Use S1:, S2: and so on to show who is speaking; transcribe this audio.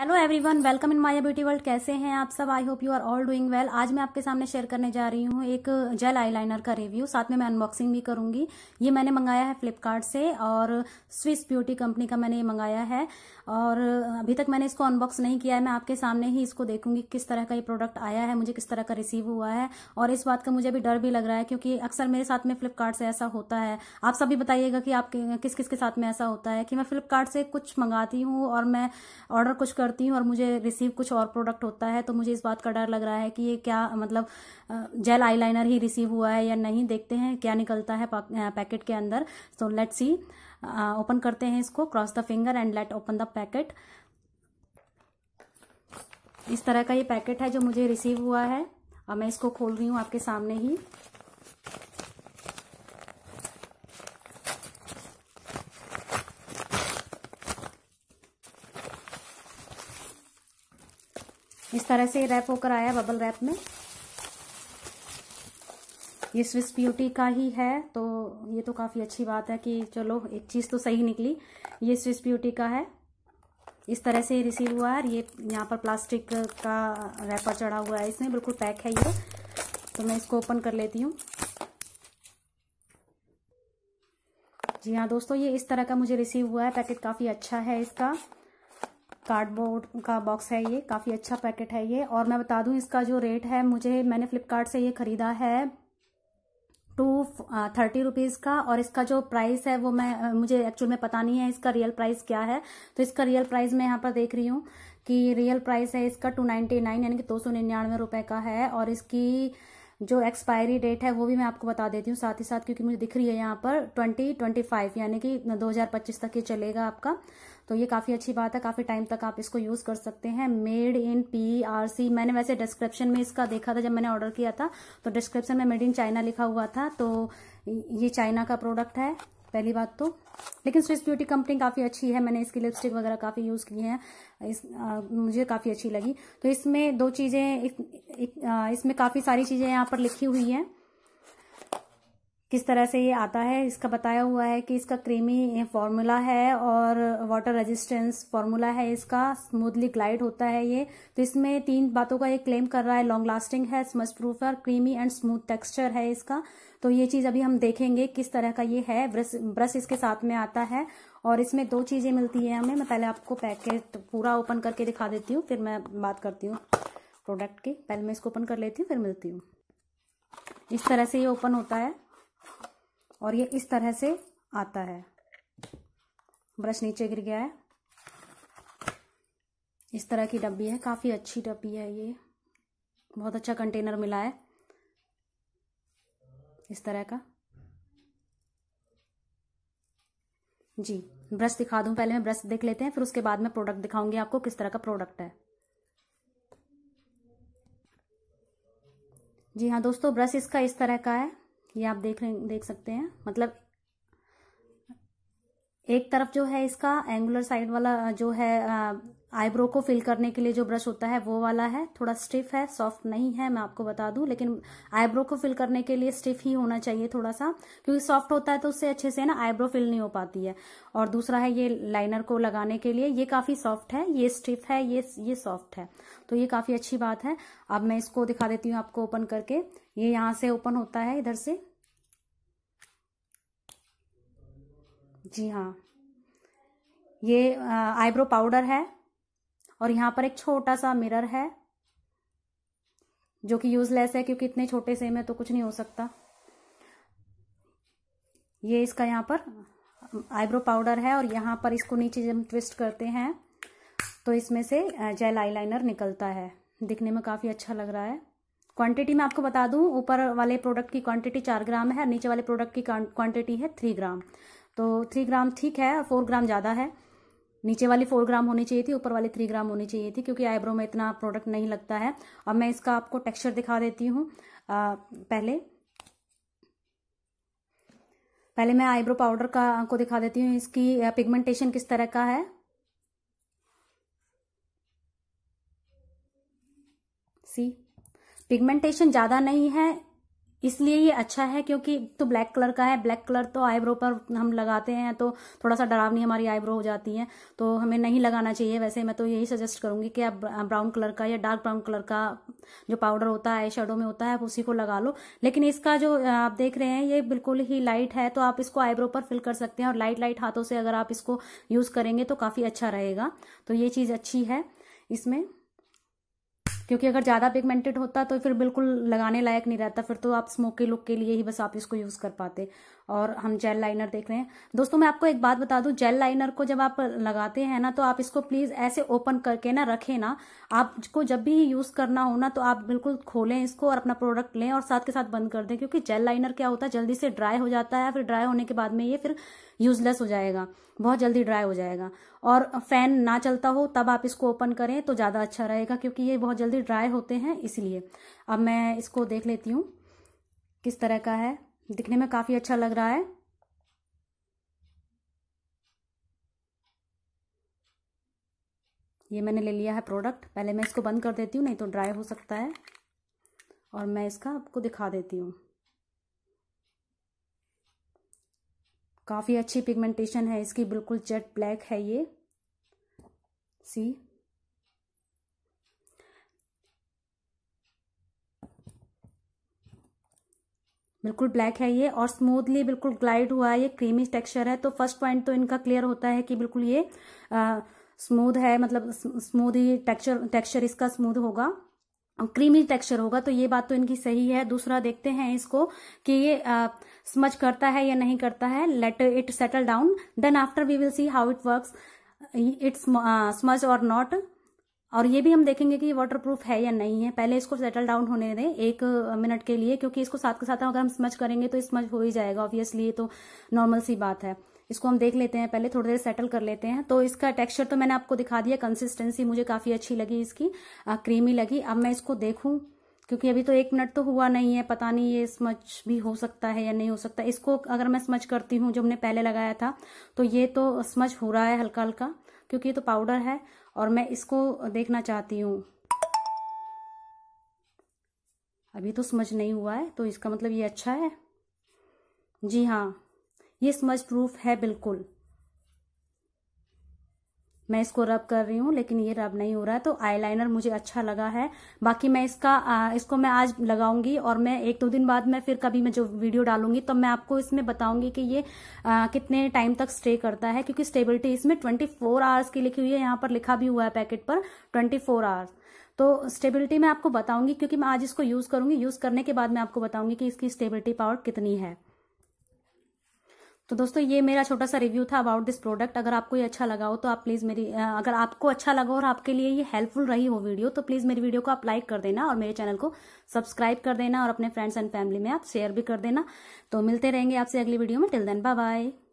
S1: hello everyone welcome in Maya beauty world कैसे हैं आप सब I hope you are all doing well आज मैं आपके सामने शेयर करने जा रही हूं एक जेल आईलाइनर का रिव्यू साथ में मैं अनबॉक्सिंग भी करूंगी ये मैंने मंगाया है फ्लिपकार्ट से और स्विस ब्यूटी कंपनी का मैंने ये मंगाया है और अभी तक मैंने इसको अनबॉक्स नहीं किया है मैं आपके सामने ही इसको देखूंगी किस तरह का ये प्रोडक्ट आया है मुझे किस तरह का रिसीव हुआ है और इस बात का मुझे अभी डर भी लग रहा है क्योंकि अक्सर मेरे साथ में फ्लिपकार्ट से ऐसा होता है आप सभी बताइएगा कि आप किस किस के साथ में ऐसा होता है कि मैं फ्लिपकार्ट से कुछ मंगाती हूँ और मैं ऑर्डर कुछ करती हूँ और मुझे रिसीव कुछ और प्रोडक्ट होता है तो मुझे इस बात का डर लग रहा है कि ये क्या मतलब जेल आई ही रिसीव हुआ है या नहीं देखते हैं क्या निकलता है पैकेट के अंदर so let see open uh, करते हैं इसको cross the finger and let open the packet इस तरह का ये पैकेट है जो मुझे रिसीव हुआ है और मैं इसको खोल रही हूँ आपके सामने ही इस तरह से रैप होकर आया बबल रैप में ये स्विस ब्यूटी का ही है तो ये तो काफ़ी अच्छी बात है कि चलो एक चीज़ तो सही निकली ये स्विस ब्यूटी का है इस तरह से रिसीव हुआ है ये यहाँ पर प्लास्टिक का रैपर चढ़ा हुआ है इसमें बिल्कुल पैक है ये तो मैं इसको ओपन कर लेती हूँ जी हाँ दोस्तों ये इस तरह का मुझे रिसीव हुआ है पैकेट काफ़ी अच्छा है इसका कार्डबोर्ड का बॉक्स है ये काफ़ी अच्छा पैकेट है ये और मैं बता दूं इसका जो रेट है मुझे मैंने फ्लिपकार्ट से ये ख़रीदा है टू थर्टी रुपीज़ का और इसका जो प्राइस है वो मैं मुझे एक्चुअल में पता नहीं है इसका रियल प्राइस क्या है तो इसका रियल प्राइस मैं यहाँ पर देख रही हूँ कि रियल प्राइस है इसका टू नाइन्टी नाइन यानी कि दो सौ निन्यानवे रुपये का है और इसकी जो एक्सपायरी डेट है वो भी मैं आपको बता देती हूँ साथ ही साथ क्योंकि मुझे दिख रही है यहाँ पर ट्वेंटी ट्वेंटी फाइव यानी कि दो हज़ार पच्चीस तक ये चलेगा आपका तो ये काफ़ी अच्छी बात है काफ़ी टाइम तक आप इसको यूज़ कर सकते हैं made in P R C मैंने वैसे डिस्क्रिप्शन में इसका देखा था जब मैंने ऑर्डर किया था तो डिस्क्रिप्शन में मेड इन चाइना लिखा हुआ था तो ये चाइना का प्रोडक्ट है पहली बात तो लेकिन स्विस ब्यूटी कंपनी काफ़ी अच्छी है मैंने इसकी लिपस्टिक वगैरह काफ़ी यूज़ की है इस आ, मुझे काफ़ी अच्छी लगी तो इसमें दो चीज़ें इसमें काफ़ी सारी चीज़ें यहाँ पर लिखी हुई हैं किस तरह से ये आता है इसका बताया हुआ है कि इसका क्रीमी फार्मूला है और वाटर रेजिस्टेंस फार्मूला है इसका स्मूथली ग्लाइड होता है ये तो इसमें तीन बातों का ये क्लेम कर रहा है लॉन्ग लास्टिंग है स्मच प्रूफ है क्रीमी एंड स्मूथ टेक्सचर है इसका तो ये चीज़ अभी हम देखेंगे किस तरह का ये है ब्रश ब्रश इसके साथ में आता है और इसमें दो चीज़ें मिलती है हमें मैं पहले आपको पैकेट पूरा ओपन करके दिखा देती हूँ फिर मैं बात करती हूँ प्रोडक्ट की पहले मैं इसको ओपन कर लेती हूँ फिर मिलती हूँ इस तरह से ये ओपन होता है और ये इस तरह से आता है ब्रश नीचे गिर गया है इस तरह की डब्बी है काफ़ी अच्छी डब्बी है ये बहुत अच्छा कंटेनर मिला है इस तरह का जी ब्रश दिखा दूं पहले मैं ब्रश देख लेते हैं फिर उसके बाद मैं प्रोडक्ट दिखाऊंगी आपको किस तरह का प्रोडक्ट है जी हाँ दोस्तों ब्रश इसका इस तरह का है ये आप देख रहे देख सकते हैं मतलब एक तरफ जो है इसका एंगुलर साइड वाला जो है आईब्रो को फिल करने के लिए जो ब्रश होता है वो वाला है थोड़ा स्टिफ है सॉफ्ट नहीं है मैं आपको बता दूं लेकिन आईब्रो को फिल करने के लिए स्टिफ ही होना चाहिए थोड़ा सा क्योंकि सॉफ्ट होता है तो उससे अच्छे से ना आईब्रो फिल नहीं हो पाती है और दूसरा है ये लाइनर को लगाने के लिए ये काफ़ी सॉफ्ट है ये स्टिफ है ये ये सॉफ्ट है तो ये काफ़ी अच्छी बात है अब मैं इसको दिखा देती हूँ आपको ओपन करके ये यहां से ओपन होता है इधर से जी हाँ ये आईब्रो पाउडर है और यहां पर एक छोटा सा मिरर है जो कि यूजलेस है क्योंकि इतने छोटे से में तो कुछ नहीं हो सकता ये इसका यहाँ पर आईब्रो पाउडर है और यहाँ पर इसको नीचे जब ट्विस्ट करते हैं तो इसमें से जेल आईलाइनर निकलता है दिखने में काफ़ी अच्छा लग रहा है क्वांटिटी मैं आपको बता दूं ऊपर वाले प्रोडक्ट की क्वांटिटी चार ग्राम है और नीचे वाले प्रोडक्ट की क्वांटिटी है थ्री ग्राम तो थ्री ग्राम ठीक है फोर ग्राम ज़्यादा है नीचे वाली फोर ग्राम होनी चाहिए थी ऊपर वाली थ्री ग्राम होनी चाहिए थी क्योंकि आईब्रो में इतना प्रोडक्ट नहीं लगता है अब मैं इसका आपको टेक्सचर दिखा देती हूँ पहले पहले मैं आईब्रो पाउडर का आपको दिखा देती हूँ इसकी पिगमेंटेशन किस तरह का है सी पिगमेंटेशन ज़्यादा नहीं है इसलिए ये अच्छा है क्योंकि तो ब्लैक कलर का है ब्लैक कलर तो आईब्रो पर हम लगाते हैं तो थोड़ा सा डरावनी हमारी आईब्रो हो जाती है तो हमें नहीं लगाना चाहिए वैसे मैं तो यही सजेस्ट करूंगी कि आप ब्राउन कलर का या डार्क ब्राउन कलर का जो पाउडर होता है शेडो में होता है आप उसी को लगा लो लेकिन इसका जो आप देख रहे हैं ये बिल्कुल ही लाइट है तो आप इसको आईब्रो पर फिल कर सकते हैं और लाइट लाइट हाथों से अगर आप इसको यूज़ करेंगे तो काफ़ी अच्छा रहेगा तो ये चीज़ अच्छी है इसमें क्योंकि अगर ज़्यादा पिगमेंटेड होता तो फिर बिल्कुल लगाने लायक नहीं रहता फिर तो आप स्मोकी लुक के लिए ही बस आप इसको यूज़ कर पाते और हम जेल लाइनर देख रहे हैं दोस्तों मैं आपको एक बात बता दूं जेल लाइनर को जब आप लगाते हैं ना तो आप इसको प्लीज़ ऐसे ओपन करके ना रखें ना आपको जब भी यूज़ करना हो ना तो आप बिल्कुल खोलें इसको और अपना प्रोडक्ट लें और साथ के साथ बंद कर दें क्योंकि जेल लाइनर क्या होता है जल्दी से ड्राई हो जाता है फिर ड्राई होने के बाद में ये फिर यूजलेस हो जाएगा बहुत जल्दी ड्राई हो जाएगा और फैन ना चलता हो तब आप इसको ओपन करें तो ज़्यादा अच्छा रहेगा क्योंकि ये बहुत जल्दी ड्राई होते हैं इसलिए अब मैं इसको देख लेती हूँ किस तरह का है दिखने में काफ़ी अच्छा लग रहा है ये मैंने ले लिया है प्रोडक्ट पहले मैं इसको बंद कर देती हूँ नहीं तो ड्राई हो सकता है और मैं इसका आपको दिखा देती हूँ काफ़ी अच्छी पिगमेंटेशन है इसकी बिल्कुल जेट ब्लैक है ये सी बिल्कुल ब्लैक है ये और स्मूथली बिल्कुल ग्लाइड हुआ है ये क्रीमी टेक्सचर है तो फर्स्ट पॉइंट तो इनका क्लियर होता है कि बिल्कुल ये स्मूथ है मतलब स्मूथ ही टेक्सचर टेक्सचर इसका स्मूथ होगा क्रीमी टेक्सचर होगा तो ये बात तो इनकी सही है दूसरा देखते हैं इसको कि ये स्मच करता है या नहीं करता है let it settle down then after we will see how it works it's much और नॉट और ये भी हम देखेंगे कि वाटर प्रूफ है या नहीं है पहले इसको सेटल डाउन होने दें एक मिनट के लिए क्योंकि इसको साथ के साथ अगर हम स्मच करेंगे तो स्मच हो ही जाएगा ऑब्वियसली ये तो नॉर्मल सी बात है इसको हम देख लेते हैं पहले थोड़ी देर सेटल कर लेते हैं तो इसका टेक्सचर तो मैंने आपको दिखा दिया कंसिस्टेंसी मुझे काफ़ी अच्छी लगी इसकी आ, क्रीमी लगी अब मैं इसको देखूं क्योंकि अभी तो एक मिनट तो हुआ नहीं है पता नहीं ये स्मच भी हो सकता है या नहीं हो सकता इसको अगर मैं स्मच करती हूं जो हमने पहले लगाया था तो ये तो स्मच हो रहा है हल्का हल्का क्योंकि ये तो पाउडर है और मैं इसको देखना चाहती हूँ अभी तो समझ नहीं हुआ है तो इसका मतलब ये अच्छा है जी हाँ ये समझ प्रूफ है बिल्कुल मैं इसको रब कर रही हूँ लेकिन ये रब नहीं हो रहा है तो आईलाइनर मुझे अच्छा लगा है बाकी मैं इसका आ, इसको मैं आज लगाऊंगी और मैं एक दो दिन बाद मैं फिर कभी मैं जो वीडियो डालूंगी तो मैं आपको इसमें बताऊंगी कि ये आ, कितने टाइम तक स्टे करता है क्योंकि स्टेबिलिटी इसमें ट्वेंटी फोर आवर्स की लिखी हुई है यहाँ पर लिखा भी हुआ है पैकेट पर ट्वेंटी फोर आवर्स तो स्टेबिलिटी मैं आपको बताऊंगी क्योंकि मैं आज इसको यूज करूंगी यूज करने के बाद मैं आपको बताऊंगी कि इसकी स्टेबिलिटी पावर कितनी है तो दोस्तों ये मेरा छोटा सा रिव्यू था अबाउट दिस प्रोडक्ट अगर आपको ये अच्छा लगा हो तो आप प्लीज़ मेरी अगर आपको अच्छा लगा और आपके लिए ये हेल्पफुल रही हो वीडियो तो प्लीज़ मेरी वीडियो को आप लाइक कर देना और मेरे चैनल को सब्सक्राइब कर देना और अपने फ्रेंड्स एंड फैमिली में आप शेयर भी कर देना तो मिलते रहेंगे आपसे अगली वीडियो में टिल देन बाय बाय